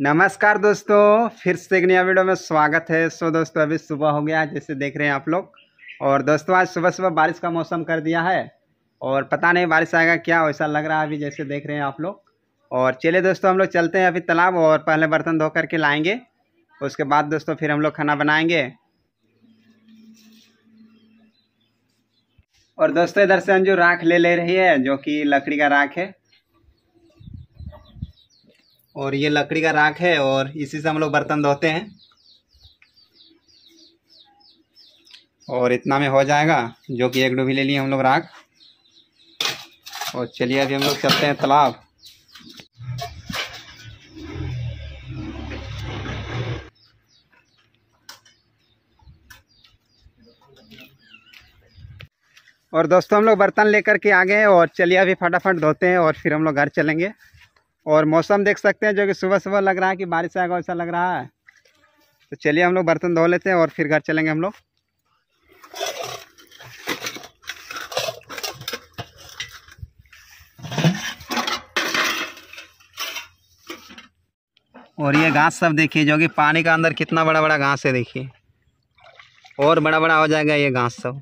नमस्कार दोस्तों फिर से एक नया वीडियो में स्वागत है सो दोस्तों अभी सुबह हो गया जैसे देख रहे हैं आप लोग और दोस्तों आज सुबह सुबह बारिश का मौसम कर दिया है और पता नहीं बारिश आएगा क्या वैसा लग रहा है अभी जैसे देख रहे हैं आप लोग और चलिए दोस्तों हम लोग चलते हैं अभी तालाब और पहले बर्तन धो करके लाएंगे उसके बाद दोस्तों फिर हम लोग खाना बनाएंगे और दोस्तों इधर से जो राख ले ले रही है जो कि लकड़ी का राख है और ये लकड़ी का राख है और इसी से हम लोग बर्तन धोते हैं और इतना में हो जाएगा जो कि एक डूबी ले लिए हम लोग राख और चलिए अभी हम लोग चलते हैं तालाब और दोस्तों हम लोग बर्तन लेकर के आ गए और चलिए अभी फटाफट धोते हैं और फिर हम लोग घर चलेंगे और मौसम देख सकते हैं जो कि सुबह सुबह लग रहा है कि बारिश आएगा ऐसा लग रहा है तो चलिए हम लोग बर्तन धो लेते हैं और फिर घर चलेंगे हम लोग और ये घास सब देखिए जो कि पानी का अंदर कितना बड़ा बड़ा घास है देखिए और बड़ा बड़ा हो जाएगा ये घास सब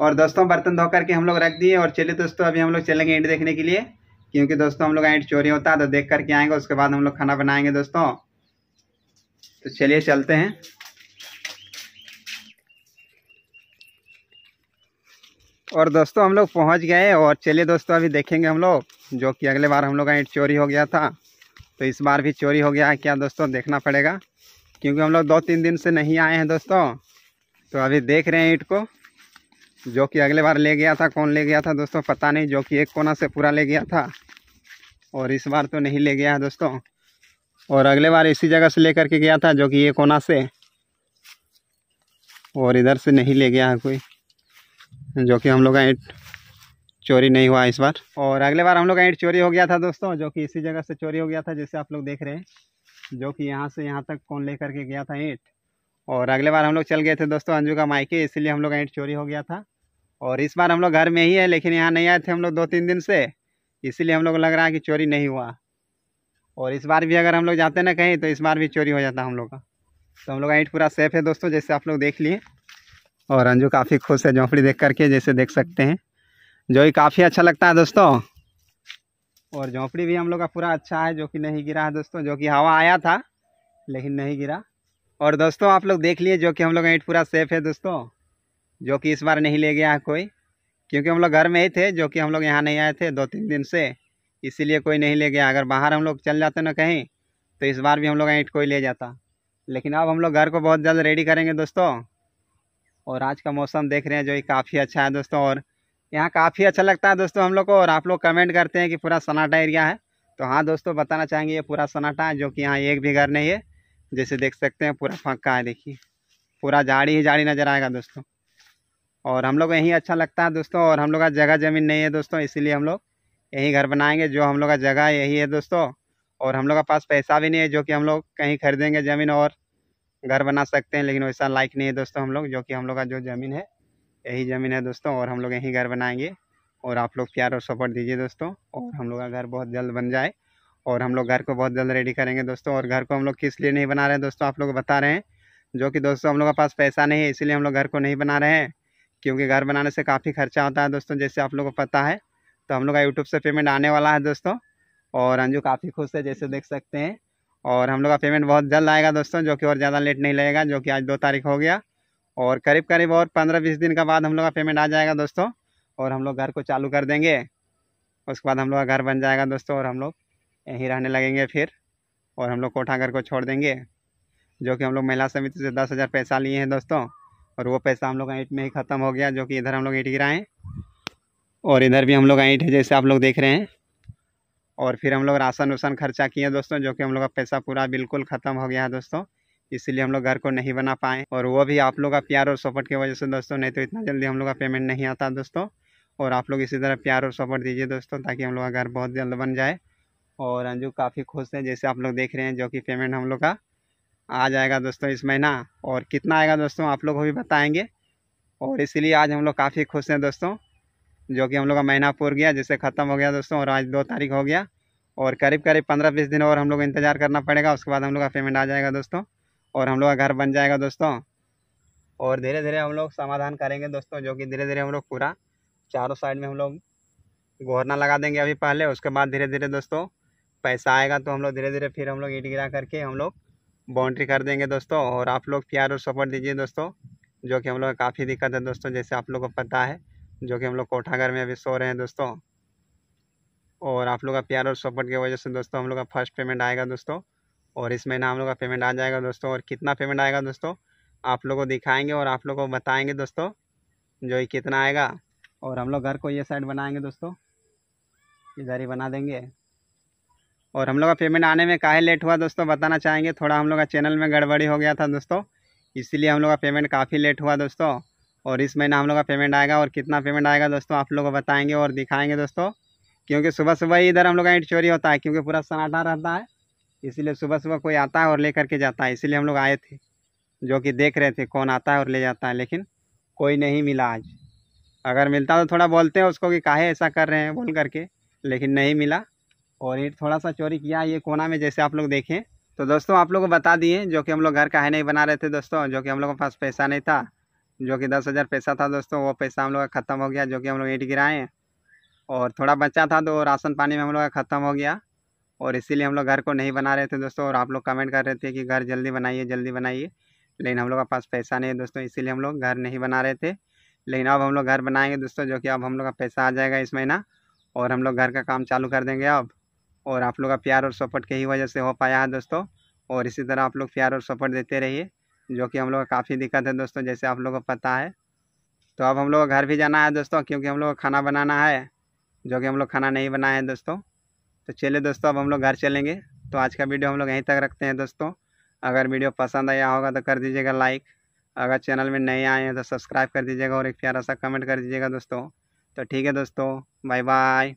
और दोस्तों बर्तन धो करके हम लोग रख दिए और चलिए दोस्तों अभी हम लोग चलेंगे ईंट देखने के लिए क्योंकि दोस्तों हम लोग ईंट चोरी होता है तो देख करके आएंगे उसके बाद हम लोग खाना बनाएंगे दोस्तों तो चलिए चलते हैं और दोस्तों हम लोग पहुंच गए और चलिए दोस्तों अभी देखेंगे हम लोग जो कि अगले बार हम लोग का ईंट चोरी हो गया था तो इस बार भी चोरी हो गया है क्या दोस्तों देखना पड़ेगा क्योंकि हम लोग दो तीन दिन से नहीं आए हैं दोस्तों तो अभी देख रहे हैं ईंट को जो कि अगले बार ले गया था कौन ले गया था दोस्तों पता नहीं जो कि एक कोना से पूरा ले गया था और इस बार तो नहीं ले गया है दोस्तों और अगले बार इसी जगह से लेकर के गया था जो कि ये कोना से और इधर से नहीं ले गया है कोई जो कि हम लोग का ईंट चोरी नहीं हुआ इस बार और अगले बार हम लोग का ईंट चोरी हो गया था दोस्तों जो कि इसी जगह से चोरी हो गया था जैसे आप लोग देख रहे हैं जो कि यहाँ से यहाँ तक कौन ले करके गया था ईंट और अगले बार हम लोग चल गए थे दोस्तों अंजू का मायके इसीलिए हम लोग का ईंट चोरी हो गया था और इस बार हम लोग घर में ही है लेकिन यहाँ नहीं आए थे हम लोग दो तीन दिन से इसीलिए हम लोग लग रहा है कि चोरी नहीं हुआ और इस बार भी अगर हम लोग जाते ना कहीं तो इस बार भी चोरी हो जाता हम लोग का तो हम लोग का ईंट पूरा सेफ है दोस्तों जैसे आप लोग देख लिए और अंजू काफ़ी खुश है झोंपड़ी देख करके जैसे देख सकते हैं जो ही काफ़ी अच्छा लगता है दोस्तों और झोंपड़ी भी हम लोग का पूरा अच्छा है जो कि नहीं गिरा है दोस्तों जो कि हवा आया था लेकिन नहीं गिरा और दोस्तों आप लोग देख लिए जो कि हम लोग ईंट पूरा सेफ है दोस्तों जो कि इस बार नहीं ले गया है कोई क्योंकि हम लोग घर में ही थे जो कि हम लोग यहाँ नहीं आए थे दो तीन दिन से इसीलिए कोई नहीं ले गया अगर बाहर हम लोग चल जाते ना कहीं तो इस बार भी हम लोग ईंट कोई ले जाता लेकिन अब हम लोग घर को बहुत जल्द रेडी करेंगे दोस्तों और आज का मौसम देख रहे हैं जो कि काफ़ी अच्छा है दोस्तों और यहाँ काफ़ी अच्छा लगता है दोस्तों हम लोग को और आप लोग कमेंट करते हैं कि पूरा सन्नाटा एरिया है तो हाँ दोस्तों बताना चाहेंगे ये पूरा सन्नाटा है जो कि यहाँ एक भी घर नहीं है जैसे देख सकते हैं पूरा फाँका है देखिए पूरा झाड़ी ही झाड़ी नज़र आएगा दोस्तों और हम लोग यहीं अच्छा लगता है दोस्तों और हम लोग का जगह ज़मीन नहीं है दोस्तों इसीलिए हम लोग यहीं घर बनाएंगे जो हम लोग का जगह यही है दोस्तों और हम लोग का पास पैसा भी नहीं है जो कि हम लोग कहीं खरीदेंगे ज़मीन और घर बना सकते हैं लेकिन वैसा लाइक नहीं है दोस्तों हम लोग जो कि हम लोग का जो ज़मीन है यही ज़मीन है दोस्तों और हम लोग यहीं घर बनाएंगे और आप लोग प्यार और सपोर्ट दीजिए दोस्तों और हम लोग का घर बहुत जल्द बन जाए और हम लोग घर को बहुत जल्द रेडी करेंगे दोस्तों और घर को हम लोग किस लिए नहीं बना रहे हैं दोस्तों आप लोग बता रहे हैं जो कि दोस्तों हम लोग के पास पैसा नहीं है इसीलिए हम लोग घर को नहीं बना रहे हैं क्योंकि घर बनाने से काफ़ी खर्चा होता है दोस्तों जैसे आप लोग को पता है तो हम लोग का यूट्यूब से पेमेंट आने वाला है दोस्तों और अंजू काफ़ी खुश है जैसे देख सकते हैं और हम लोग का पेमेंट बहुत जल्द आएगा दोस्तों जो कि और ज़्यादा लेट नहीं लगेगा जो कि आज दो तारीख हो गया और करीब करीब और पंद्रह बीस दिन का बाद हम लोग का पेमेंट आ जाएगा दोस्तों और हम लोग घर को चालू कर देंगे उसके बाद हम लोग का घर बन जाएगा दोस्तों और हम लोग यहीं रहने लगेंगे फिर और हम लोग कोठा घर को छोड़ देंगे जो कि हम लोग महिला समिति से दस हज़ार पैसा लिए हैं दोस्तों और वो पैसा हम लोग ईंट में ही ख़त्म हो गया जो कि इधर हम लोग ईंट गिराएँ और इधर भी हम लोग ईंट है जैसे आप लोग देख रहे हैं और फिर हम लोग राशन वासन खर्चा किए दोस्तों जो कि हम लोग का पैसा पूरा बिल्कुल ख़त्म हो गया है दोस्तों इसीलिए हम लोग घर को नहीं बना पाए और वो भी आप लोग का प्यार और सपोर्ट की वजह से दोस्तों नहीं तो इतना जल्दी हम लोग का पेमेंट नहीं आता दोस्तों और आप लोग इसी तरह प्यार और सपोर्ट दीजिए दोस्तों ताकि हम लोग का घर बहुत जल्द बन जाए और अंजू काफ़ी खुश हैं जैसे आप लोग देख रहे हैं जो कि पेमेंट हम लोग का आ जाएगा दोस्तों इस महीना और कितना आएगा दोस्तों आप लोग को भी बताएंगे और इसीलिए आज हम लोग काफ़ी खुश हैं दोस्तों जो कि हम लोग का महीना पूर गया जैसे ख़त्म हो गया दोस्तों और आज दो तारीख हो गया और करीब करीब पंद्रह बीस दिन और हम लोग इंतज़ार करना पड़ेगा उसके बाद हम लोग का पेमेंट आ जाएगा दोस्तों और हम लोग का घर बन जाएगा दोस्तों और धीरे धीरे हम लोग समाधान करेंगे दोस्तों जो कि धीरे धीरे हम लोग पूरा चारों साइड में हम लोग घोरना लगा देंगे अभी पहले उसके बाद धीरे धीरे दोस्तों पैसा आएगा तो हम लोग धीरे धीरे फिर हम लोग ईट गिरा करके हम लोग बाउंड्री कर देंगे दोस्तों और आप लोग प्यार और सपोर्ट दीजिए दोस्तों जो कि हम लोग काफ़ी दिक्कत है दोस्तों जैसे आप लोग को पता है जो कि हम लोग कोठागर में अभी सो रहे हैं दोस्तों और आप लोग का प्यार और सपोर्ट की वजह से दोस्तों हम लोग का फर्स्ट पेमेंट आएगा दोस्तों और इस महीना हम लोग का पेमेंट आ जाएगा दोस्तों और कितना पेमेंट आएगा दोस्तों आप लोग को दिखाएंगे और आप लोग को बताएंगे दोस्तों जो ये कितना आएगा और हम लोग घर को ये साइड बनाएंगे दोस्तों इधर ही बना देंगे और हम लोग का पेमेंट आने में काहे लेट हुआ दोस्तों बताना चाहेंगे थोड़ा हम लोग का चैनल में गड़बड़ी हो गया था दोस्तों इसीलिए हम लोग का पेमेंट काफ़ी लेट हुआ दोस्तों और इस महीना हम लोग का पेमेंट आएगा और कितना पेमेंट आएगा दोस्तों आप लोग को बताएंगे और दिखाएंगे दोस्तों क्योंकि सुबह सुबह ही इधर हम लोग का ईंट चोरी होता है क्योंकि पूरा सन्नाटा रहता है इसीलिए सुबह सुबह कोई आता है और ले करके जाता है इसीलिए हम लोग आए थे जो कि देख रहे थे कौन आता है और ले जाता है लेकिन कोई नहीं मिला आज अगर मिलता तो थोड़ा बोलते हैं उसको कि काहे ऐसा कर रहे हैं बोल करके लेकिन नहीं मिला और ईट थोड़ा सा चोरी किया ये कोना में जैसे आप लोग देखें तो दोस्तों आप लोग को बता दिए जो कि हम लोग घर का है नहीं बना रहे थे दोस्तों जो कि हम लोग के पास पैसा नहीं था जो कि दस हज़ार पैसा था दोस्तों वो पैसा हम लोग का ख़त्म हो गया जो कि हम लोग ईट गिराएँ और थोड़ा बच्चा था तो राशन पानी में हम लोग का ख़त्म हो गया और इसीलिए हम लोग घर को नहीं बना रहे थे दोस्तों और आप लोग कमेंट कर रहे थे कि घर जल्दी बनाइए जल्दी बनाइए लेकिन हम लोग के पास पैसा नहीं है दोस्तों इसीलिए हम लोग घर नहीं बना रहे थे लेकिन अब हम लोग घर बनाएंगे दोस्तों जो कि अब हम लोग का पैसा आ जाएगा इस महीना और हम लोग घर का काम चालू कर देंगे अब और आप लोग का प्यार और सपोर्ट के ही वजह से हो पाया है दोस्तों और इसी तरह आप लोग प्यार और सपोर्ट देते रहिए जो कि हम लोग का काफ़ी दिक्कत है दोस्तों जैसे आप लोग को पता है तो अब हम लोग घर भी जाना है दोस्तों क्योंकि हम लोग खाना बनाना है जो कि हम लोग खाना नहीं बनाए हैं दोस्तों तो चलिए दोस्तों अब हम लोग घर चलेंगे तो आज का वीडियो हम लोग यहीं तक रखते हैं दोस्तों अगर वीडियो पसंद आया होगा तो कर दीजिएगा लाइक अगर चैनल में नए आए हैं तो सब्सक्राइब कर दीजिएगा और एक प्यारा सा कमेंट कर दीजिएगा दोस्तों तो ठीक है दोस्तों बाय बाय